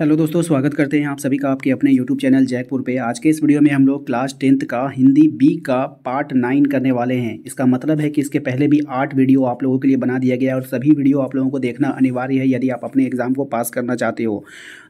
hello दोस्तों स्वागत करते हैं आप सभी का आपके अपने यूट्यूब चैनल जयपुर पे आज के इस वीडियो में हम लोग क्लास टेंथ का हिंदी बी का पार्ट नाइन करने वाले हैं इसका मतलब है कि इसके पहले भी आठ वीडियो आप लोगों के लिए बना दिया गया है और सभी वीडियो आप लोगों को देखना अनिवार्य है यदि आप अपने एग्जाम को पास करना चाहते हो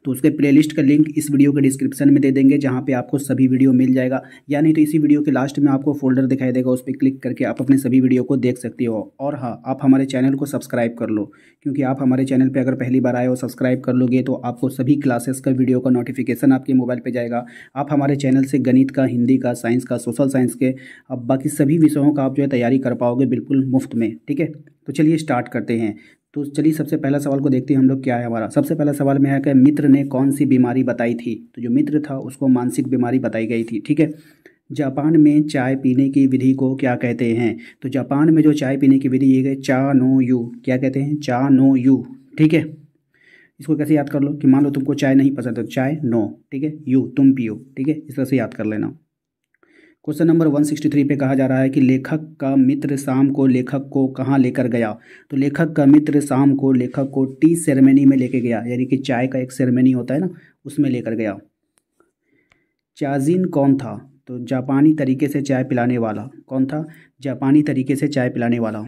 तो उसके प्लेलिस्ट का लिंक इस वीडियो के डिस्क्रिप्शन में दे देंगे जहाँ पर आपको सभी वीडियो मिल जाएगा या नहीं तो इसी वीडियो के लास्ट में आपको फोल्डर दिखाई देगा उस पर क्लिक करके आप अपने सभी वीडियो को देख सकते हो और हाँ आप हमारे चैनल को सब्सक्राइब कर लो क्योंकि आप हमारे चैनल पर अगर पहली बार आए हो सब्सक्राइब कर लोगे तो आपको सभी क्लासेस का वीडियो का नोटिफिकेशन आपके मोबाइल पर जाएगा आप हमारे चैनल से गणित का हिंदी का साइंस का सोशल साइंस के अब बाकी सभी विषयों का आप जो है तैयारी कर पाओगे बिल्कुल मुफ्त में ठीक है तो चलिए स्टार्ट करते हैं तो चलिए सबसे पहला सवाल को देखते हैं हम लोग क्या है हमारा सबसे पहला सवाल में है कि मित्र ने कौन सी बीमारी बताई थी तो जो मित्र था उसको मानसिक बीमारी बताई गई थी ठीक है जापान में चाय पीने की विधि को क्या कहते हैं तो जापान में जो चाय पीने की विधि ये गई चा नो यू क्या कहते हैं चा नो यू ठीक है इसको कैसे याद कर लो कि मान लो तुमको चाय नहीं पसंद तो चाय नो ठीक है यू तुम पियो ठीक है इस तरह से याद कर लेना क्वेश्चन नंबर 163 पे कहा जा रहा है कि लेखक का मित्र शाम को लेखक को कहाँ लेकर गया तो लेखक का मित्र शाम को लेखक को टी सेरेमनी में लेके गया यानी कि चाय का एक सेरेमनी होता है ना उसमें लेकर गया चाजिन कौन था तो जापानी तरीके से चाय पिलाने वाला कौन था जापानी तरीके से चाय पिलाने वाला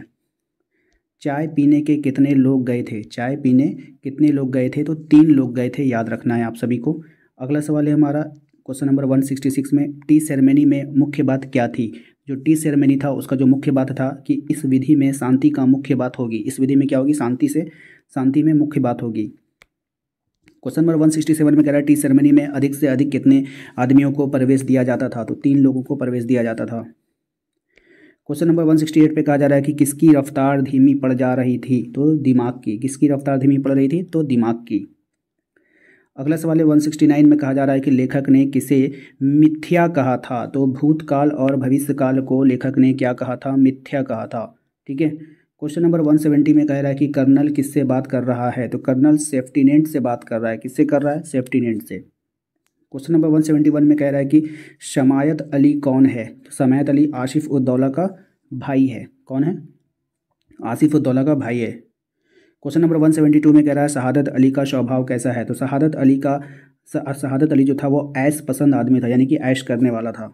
चाय पीने के कितने लोग गए थे चाय पीने कितने लोग गए थे तो तीन लोग गए थे याद रखना है आप सभी को अगला सवाल है हमारा क्वेश्चन नंबर 166 में टी सेरेमनी में मुख्य बात क्या थी जो टी सेरेमनी था उसका जो मुख्य बात था कि इस विधि में शांति का मुख्य बात होगी इस विधि में क्या होगी शांति से शांति में मुख्य बात होगी question number one sixty seven में कह रहा है टी सेरेमनी में अधिक से अधिक कितने आदमियों को प्रवेश दिया जाता था तो तीन लोगों को प्रवेश दिया जाता था क्वेश्चन नंबर 168 पे कहा जा रहा है कि किसकी रफ्तार धीमी पड़ जा रही थी तो दिमाग की किसकी रफ्तार धीमी पड़ रही थी तो दिमाग की अगला सवाल है वन में कहा जा रहा है कि लेखक ने किसे मिथ्या कहा था तो भूतकाल और भविष्यकाल को लेखक ने क्या कहा था मिथ्या कहा था ठीक है क्वेश्चन नंबर 170 में कह रहा है कि कर्नल किससे बात कर रहा है तो कर्नल सेफ्टीनेंट से बात कर रहा है किससे कर रहा है सेफ्टीनेंट से क्वेश्चन नंबर 171 में कह रहा है कि शमायत अली कौन है तो शमायत अली आसिफ उद्दौला का भाई है कौन है आसिफ उद्दौला का भाई है क्वेश्चन नंबर 172 में कह रहा है शहादत अली का स्वभाव कैसा है तो शहादत अली का शहादत अली जो था वो ऐश पसंद आदमी था यानी कि ऐश करने वाला था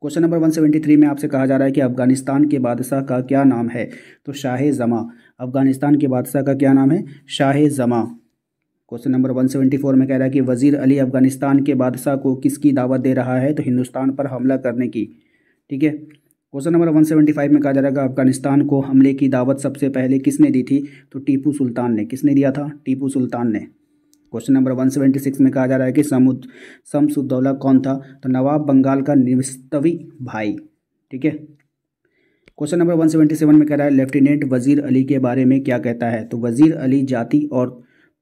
क्वेश्चन नंबर 173 में आपसे कहा जा रहा है कि अफ़गानिस्तान के बादशाह का क्या नाम है तो शाह जमा अफ़गानिस्तान के बादशाह का क्या नाम है शाह जमा क्वेश्चन नंबर 174 में कह रहा है कि वजीर अली अफगानिस्तान के बादशाह को किसकी दावत दे रहा है तो हिंदुस्तान पर हमला करने की ठीक है क्वेश्चन नंबर 175 में कहा जा रहा है कि अफगानिस्तान को हमले की दावत सबसे पहले किसने दी थी तो टीपू सुल्तान ने किसने दिया था टीपू सुल्तान ने क्वेश्चन नंबर 176 में कहा जा रहा है कि समुद शमसुद्दौला कौन था तो नवाब बंगाल का निवस्तवी भाई ठीक है क्वेश्चन नंबर 177 में कह रहा है लेफ्टिनेंट वजीर अली के बारे में क्या कहता है तो वजीर अली जाति और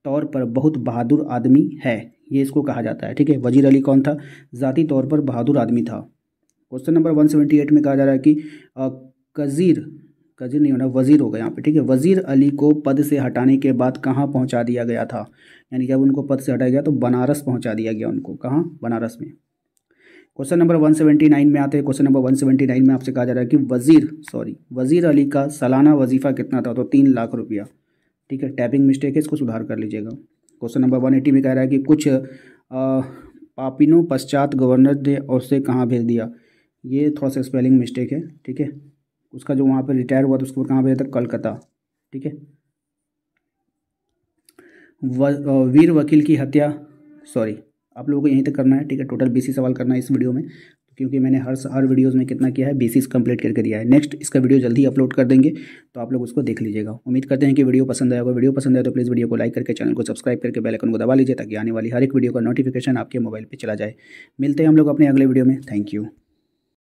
तौर पर बहुत बहादुर आदमी है ये इसको कहा जाता है ठीक है वजीर अली कौन था ज़ाती तौर पर बहादुर आदमी था question number one seventy eight में कहा जा रहा है कि कज़ीर कज़ीर नहीं होना वज़ीर हो गया यहाँ पे ठीक है वज़ीर अली को पद से हटाने के बाद कहाँ पहुँचा दिया गया था यानी जब उनको पद से हटाया गया तो बनारस पहुँचा दिया गया उनको कहाँ बनारस में question number one seventy nine में आते हैं question number one seventy nine में आपसे कहा जा रहा है कि वज़ीर सॉरी वज़ीर अली का सालाना वजीफ़ा कितना था तो तीन लाख रुपया ठीक है टैपिंग मिस्टेक है इसको सुधार कर लीजिएगा क्वेश्चन नंबर वन एटी में कह रहा है कि कुछ पापिनों पश्चात गवर्नर ने उसे कहाँ भेज दिया ये थोड़ा सा स्पेलिंग मिस्टेक है ठीक है उसका जो वहाँ पर रिटायर हुआ था उसको कहाँ भेजा था कलकत्ता ठीक है वीर वकील की हत्या सॉरी आप लोगों को यहीं तक करना है ठीक है टोटल बीस सवाल करना है इस वीडियो में क्योंकि मैंने हर हर वीडियोज़ में कितना किया है बेसिस कंप्लीट करके दिया है नेक्स्ट इसका वीडियो जल्दी अपलोड कर देंगे तो आप लोग उसको देख लीजिएगा उम्मीद करते हैं कि वीडियो पसंद आएगा वीडियो पसंद आए तो प्लीज़ वीडियो को लाइक करके चैनल को सब्सक्राइब करके बेलाइकन को दबा लीजिए ताकि आने वाली हर एक वीडियो का नोटिफिकेशन आपके मोबाइल पर चला जाए मिलते हैं हम लोग अपने अगले वीडियो में थैंक यू